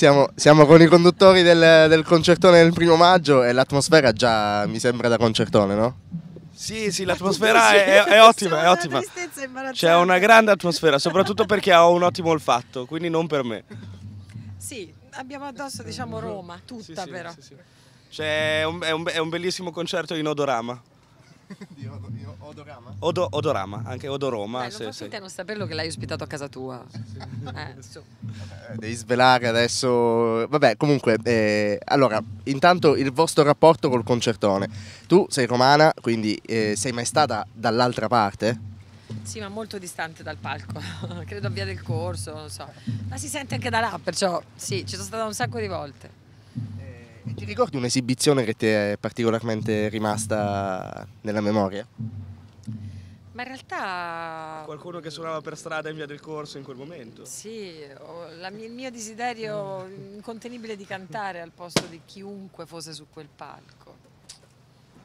Siamo, siamo, con i conduttori del, del, concertone del primo maggio e l'atmosfera già mi sembra da concertone, no? Sì, sì, l'atmosfera è, è, ottima, è ottima. C'è una grande atmosfera, soprattutto perché ho un ottimo olfatto, quindi non per me. Sì, abbiamo addosso diciamo Roma, tutta sì, sì, però. Sì, un, è, un, è un bellissimo concerto in odorama. Di odorama. Odorama? Odo, odorama, anche Odoroma. Beh, non sì, sì. non saperlo che l'hai ospitato a casa tua. Sì, sì. Eh, su. Vabbè, devi svelare adesso. Vabbè, comunque, eh, allora, intanto il vostro rapporto col concertone. Tu sei romana, quindi eh, sei mai stata dall'altra parte? Sì, ma molto distante dal palco, credo a Via del Corso, non so. Ma si sente anche da là, perciò sì, ci sono stata un sacco di volte. Eh, ti ricordi un'esibizione che ti è particolarmente rimasta nella memoria? Ma in realtà... Qualcuno che suonava per strada in via del corso in quel momento. Sì, la, il mio desiderio mm. incontenibile di cantare al posto di chiunque fosse su quel palco.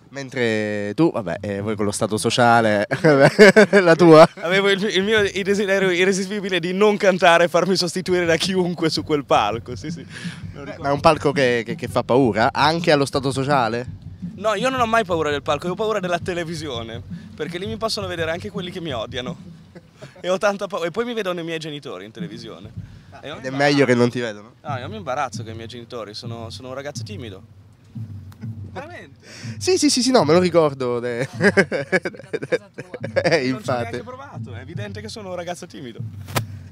Mentre tu, vabbè, eh, voi con lo stato sociale, la tua. Avevo il, il mio il desiderio irresistibile di non cantare e farmi sostituire da chiunque su quel palco. Sì, sì. Eh, ma è un palco che, che, che fa paura anche allo stato sociale? No, io non ho mai paura del palco, io ho paura della televisione perché lì mi possono vedere anche quelli che mi odiano. e ho tanta paura. E poi mi vedono i miei genitori in televisione. Ah, ed è meglio che non ti vedano. No, ah, io mi imbarazzo che i miei genitori, sono, sono un ragazzo timido. Veramente? Sì, sì, sì, sì, no, me lo ricordo. De... No, no, eh, non infatti. Non provato, è evidente che sono un ragazzo timido.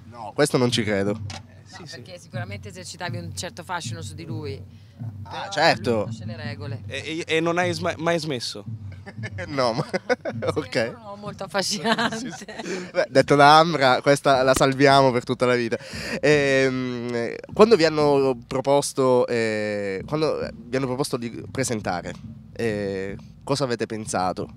No, questo non ci credo. Eh, sì, no, sì. perché sicuramente esercitavi un certo fascino su di lui. Ah, certo. Lui conosce le regole. E, e, e non hai mai smesso? no, ma ok. No, molto affascinante. Beh, detto da Ambra, questa la salviamo per tutta la vita. E, ehm, quando vi hanno proposto, eh, quando vi hanno proposto di presentare, eh, cosa avete pensato?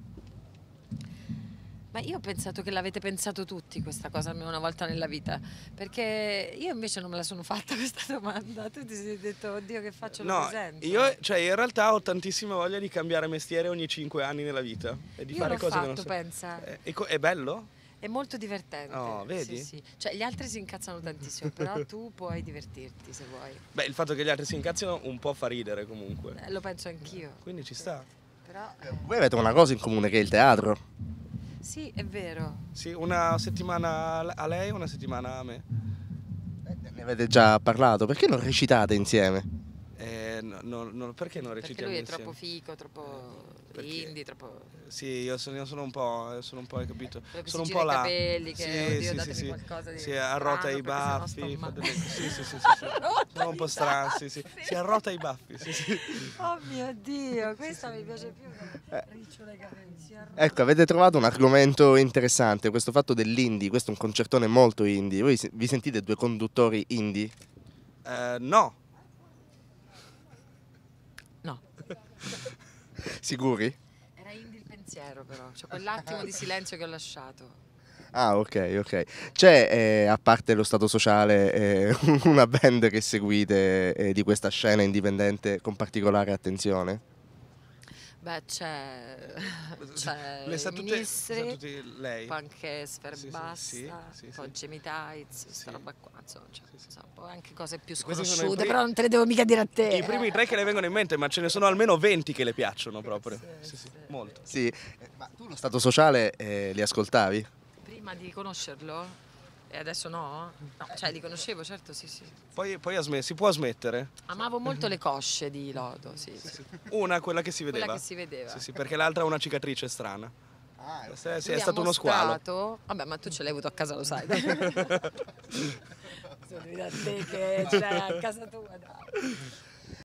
Ma io ho pensato che l'avete pensato tutti questa cosa almeno una volta nella vita, perché io invece non me la sono fatta questa domanda. Tu ti sei detto, oddio che faccio no, presente. Io, cioè, in realtà ho tantissima voglia di cambiare mestiere ogni 5 anni nella vita e di io fare cose fatto, che non so. pensa. È, eh, è, è bello? È molto divertente. Oh, vedi? Sì, sì. Cioè, gli altri si incazzano tantissimo, però tu puoi divertirti se vuoi. Beh, il fatto che gli altri si incazzino un po' fa ridere comunque. Eh, lo penso anch'io. Quindi ci sta. Però, eh... Voi avete una cosa in comune che è il teatro. Sì, è vero. Sì, una settimana a lei e una settimana a me. Eh, ne avete già parlato, perché non recitate insieme? perché non, non, perché non recitiamo perché lui è troppo fico, troppo perché, indie, troppo... Sì, io sono, io sono, un po', sono un po', hai capito? Sono un po' là. capelli, che sì, oddio, sì, datemi sì, qualcosa di... Si arrota i baffi, fatemi... Sì, sì, sì, sì. Sono un po' strano, sì, sì. Si arrota i baffi, sì, sì. Oh mio Dio, questa mi piace più. Eh. Ecco, avete trovato un argomento interessante, questo fatto dell'indie, questo è un concertone molto indie. Voi vi sentite due conduttori indie? Uh, no, Sicuri? Era indi il pensiero però, cioè quell'attimo di silenzio che ho lasciato. Ah, ok, ok. C'è, cioè, eh, a parte lo stato sociale, eh, una band che seguite eh, di questa scena indipendente con particolare attenzione? Beh, c'è, c'è le sa tutte, ministri, sa tutte lei. anche Sferbasta, sì, sì, sì, Jimmy Tights, questa roba qua, insomma, cioè, insomma, anche cose più sconosciute, però non te le devo mica dire a te. I primi tre che le vengono in mente, ma ce ne sono almeno 20 che le piacciono proprio. Sì, sì, molto. Sì, eh, ma tu lo stato sociale eh, li ascoltavi? Prima di conoscerlo? E adesso no? No, eh, cioè eh. li conoscevo, certo, sì, sì. Poi, poi si può smettere? Amavo molto le cosce di Lodo, sì. sì. Una, quella che si vedeva. Quella che si vedeva. Sì, sì, perché l'altra ha una cicatrice strana. Ah, è, sì, è stato uno squalo. Stato... Vabbè, ma tu ce l'hai avuto a casa, lo sai. Sono da te che c'è a casa tua, dai.